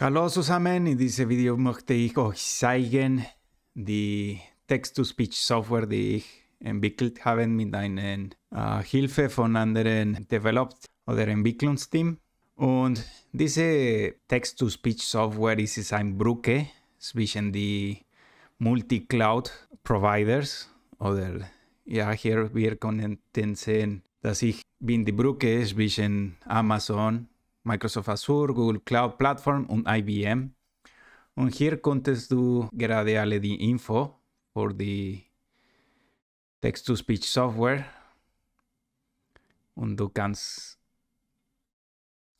Hallo zusammen, in diesem Video möchte ich euch zeigen die Text-to-Speech-Software, die ich entwickelt habe mit einer äh, Hilfe von anderen Developed oder Entwicklungsteam. Und diese Text-to-Speech-Software ist eine Brücke zwischen die Multi-Cloud-Providers oder ja, hier wir können sehen, dass ich bin die Brücke zwischen Amazon Microsoft Azure, Google Cloud Platform und IBM. Und hier konntest du gerade alle die Info für die Text-to-Speech-Software. Und du kannst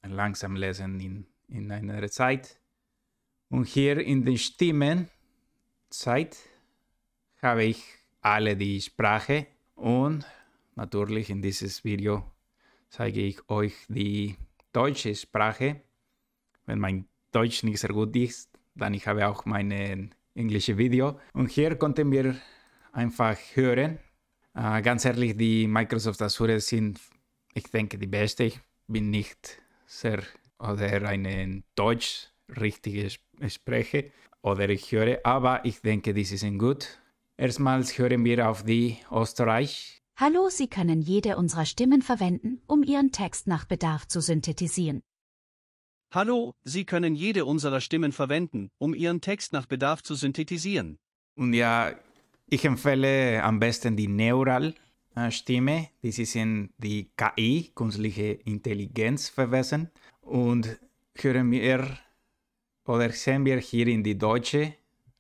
langsam lesen in, in einer Zeit. Und hier in der Stimmenzeit habe ich alle die Sprache und natürlich in diesem Video zeige ich euch die deutsche Sprache. Wenn mein Deutsch nicht sehr gut ist, dann ich habe auch mein äh, englisches Video. Und hier konnten wir einfach hören. Äh, ganz ehrlich, die Microsoft Azure sind, ich denke, die beste. Ich bin nicht sehr oder einen äh, Deutsch richtig äh, spreche oder ich höre, aber ich denke, die sind gut. Erstmals hören wir auf die Österreich Hallo, Sie können jede unserer Stimmen verwenden, um Ihren Text nach Bedarf zu synthetisieren. Hallo, Sie können jede unserer Stimmen verwenden, um Ihren Text nach Bedarf zu synthetisieren. Und Ja, ich empfehle am besten die Neural-Stimme. Das ist in die KI, künstliche Intelligenz, verwesen. Und hören wir oder sehen wir hier in die deutsche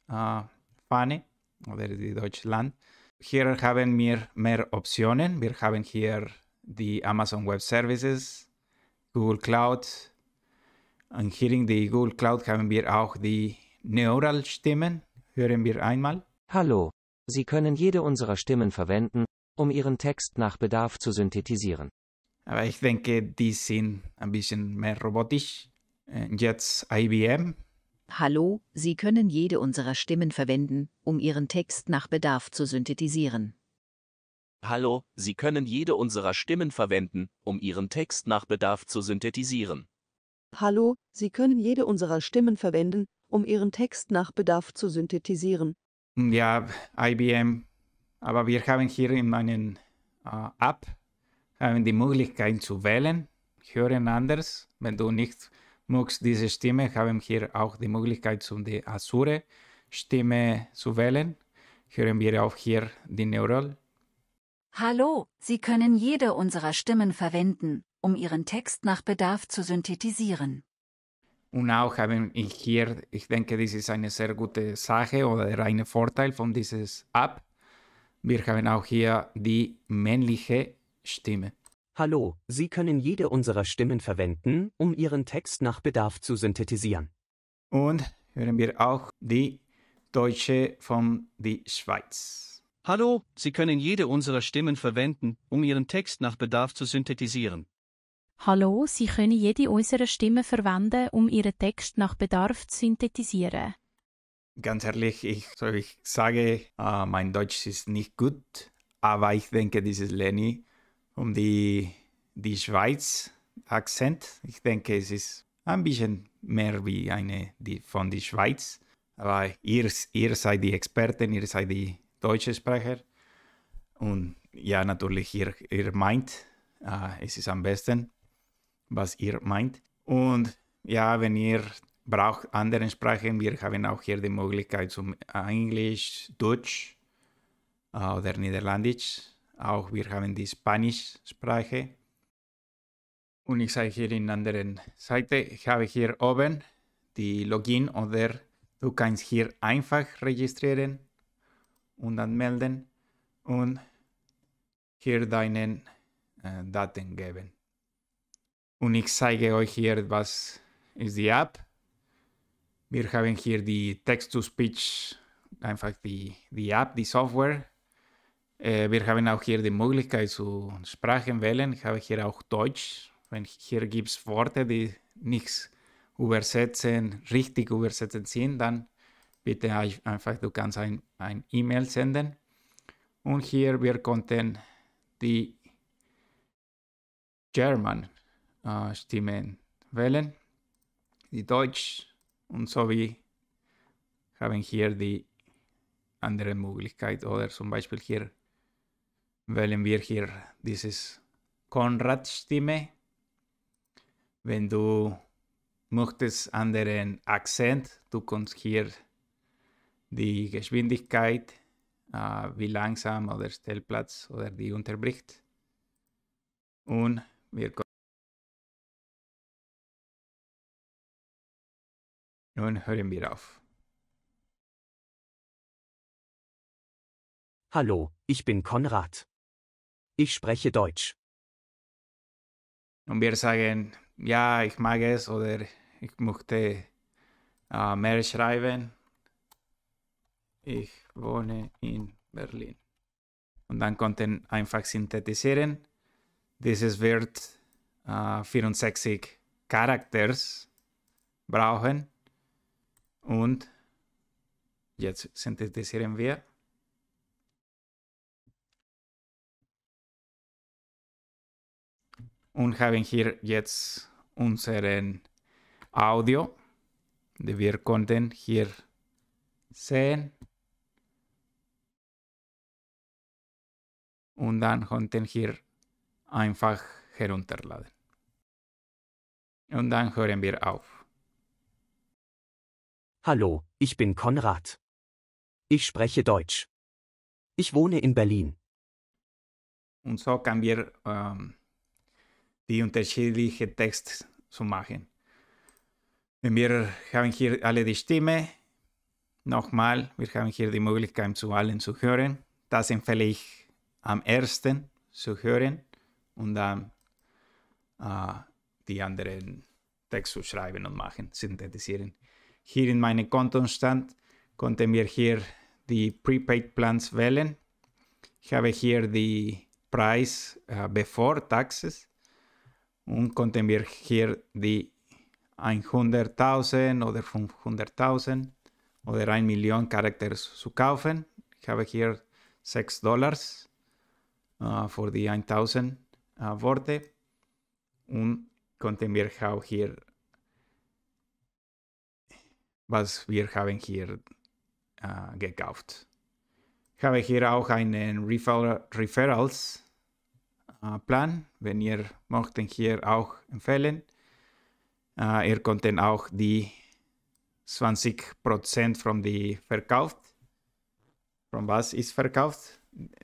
äh, Fahne oder die Deutschland. Hier haben wir mehr Optionen. Wir haben hier die Amazon Web Services, Google Cloud. Und hier in die Google Cloud haben wir auch die Neural-Stimmen. Hören wir einmal. Hallo. Sie können jede unserer Stimmen verwenden, um Ihren Text nach Bedarf zu synthetisieren. Aber ich denke, die sind ein bisschen mehr robotisch. Äh, jetzt IBM. Hallo, Sie können jede unserer Stimmen verwenden, um Ihren Text nach Bedarf zu synthetisieren. Hallo, Sie können jede unserer Stimmen verwenden, um Ihren Text nach Bedarf zu synthetisieren. Hallo, Sie können jede unserer Stimmen verwenden, um Ihren Text nach Bedarf zu synthetisieren. Ja, IBM. Aber wir haben hier in meinen äh, App haben die Möglichkeit zu wählen, hören anders, wenn du nicht Mux, diese Stimme, haben hier auch die Möglichkeit, um die Azure-Stimme zu wählen. Hören wir auch hier die Neural. Hallo, Sie können jede unserer Stimmen verwenden, um Ihren Text nach Bedarf zu synthetisieren. Und auch haben wir hier, ich denke, das ist eine sehr gute Sache oder ein Vorteil von dieses App. Wir haben auch hier die männliche Stimme. Hallo, Sie können jede unserer Stimmen verwenden, um Ihren Text nach Bedarf zu synthetisieren. Und hören wir auch die Deutsche von die Schweiz. Hallo, Sie können jede unserer Stimmen verwenden, um Ihren Text nach Bedarf zu synthetisieren. Hallo, Sie können jede unserer Stimmen verwenden, um Ihren Text nach Bedarf zu synthetisieren. Ganz ehrlich, ich, ich sage, uh, mein Deutsch ist nicht gut, aber ich denke, dieses Lenny um die, die Schweiz-Akzent. Ich denke, es ist ein bisschen mehr wie eine die von der Schweiz. Aber ihr, ihr seid die Experten, ihr seid die deutsche Sprecher. Und ja, natürlich, ihr, ihr meint, äh, es ist am besten, was ihr meint. Und ja, wenn ihr braucht andere Sprachen, wir haben auch hier die Möglichkeit zum Englisch, Deutsch äh, oder Niederländisch auch wir haben die Spanischsprache. Und ich zeige hier in der anderen Seite, ich habe hier oben die Login oder du kannst hier einfach registrieren und anmelden und hier deinen äh, Daten geben. Und ich zeige euch hier, was ist die App. Wir haben hier die Text-to-Speech, einfach die, die App, die Software. Eh, wir haben auch hier die Möglichkeit zu Sprachen wählen. Ich habe hier auch Deutsch. Wenn hier gibt es Worte, die nichts übersetzen, richtig übersetzen sind, dann bitte einfach, du kannst ein, ein E-Mail senden. Und hier, wir konnten die German äh, Stimmen wählen, die Deutsch und so wie haben hier die andere Möglichkeit oder zum Beispiel hier wählen wir hier dieses Konrad-Stimme. Wenn du möchtest anderen Akzent, du kannst hier die Geschwindigkeit, äh, wie langsam oder Stellplatz oder die unterbricht. Und wir kommen. Nun hören wir auf. Hallo, ich bin Konrad. Ich spreche Deutsch. Und wir sagen, ja, ich mag es oder ich möchte uh, äh, mehr schreiben. Ich wohne in Berlin. Und dann konnten einfach synthetisieren. Dieses wird uh, 64 Charakters brauchen. Und jetzt synthetisieren wir. und haben hier jetzt unseren Audio, den wir konnten hier sehen. Und dann konnten hier einfach herunterladen. Und dann hören wir auf. Hallo, ich bin Konrad. Ich spreche Deutsch. Ich wohne in Berlin. Und so können wir ähm, die unterschiedliche Text zu machen. Wir haben hier alle die Stimme. Nochmal, wir haben hier die Möglichkeit zu allen zu hören. Das empfehle ich am ersten zu hören und dann äh, die anderen Text zu schreiben und machen, synthetisieren. Hier in meinem Kontostand konnten wir hier die Prepaid Plans wählen. Ich habe hier die Preis äh, bevor Taxes und konnten wir hier die 100.000 oder 500.000 oder 1 Million Charaktere zu kaufen. Ich habe hier 6 Dollars uh, für die 1000 uh, Worte und konnten wir auch hier, was wir haben hier uh, gekauft. Ich habe hier auch einen Referral, Referrals äh, Plan. Wenn ihr möchten, hier auch empfehlen. Äh, ihr könnt auch die 20% von die verkauft. Von was ist verkauft?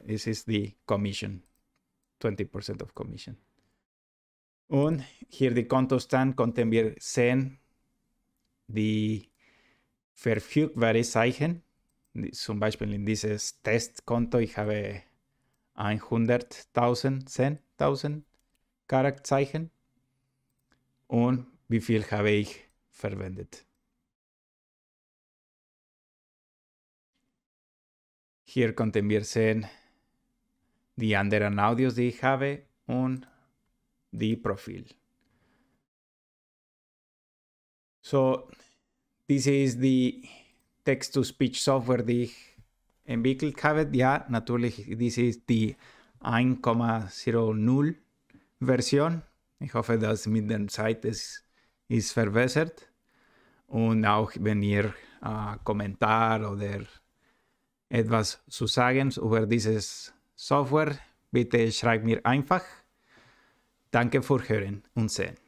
Es ist die Commission. 20% of Commission. Und hier die Kontostand konnten wir sehen, die verfügbare Zeichen. Zum Beispiel in dieses Testkonto, ich habe 100.000, 10.000 Charakterzeichen und wie viel habe ich verwendet. Hier konnten wir sehen die anderen Audios, die ich habe und die Profil. So, this is the text-to-speech software die ich entwickelt habe. ja, natürlich, dies ist die 1,00 Version. Ich hoffe, dass mit der Zeit es ist verbessert. Und auch wenn ihr äh, Kommentar oder etwas zu sagen über dieses Software, bitte schreibt mir einfach. Danke für Hören und Sehen.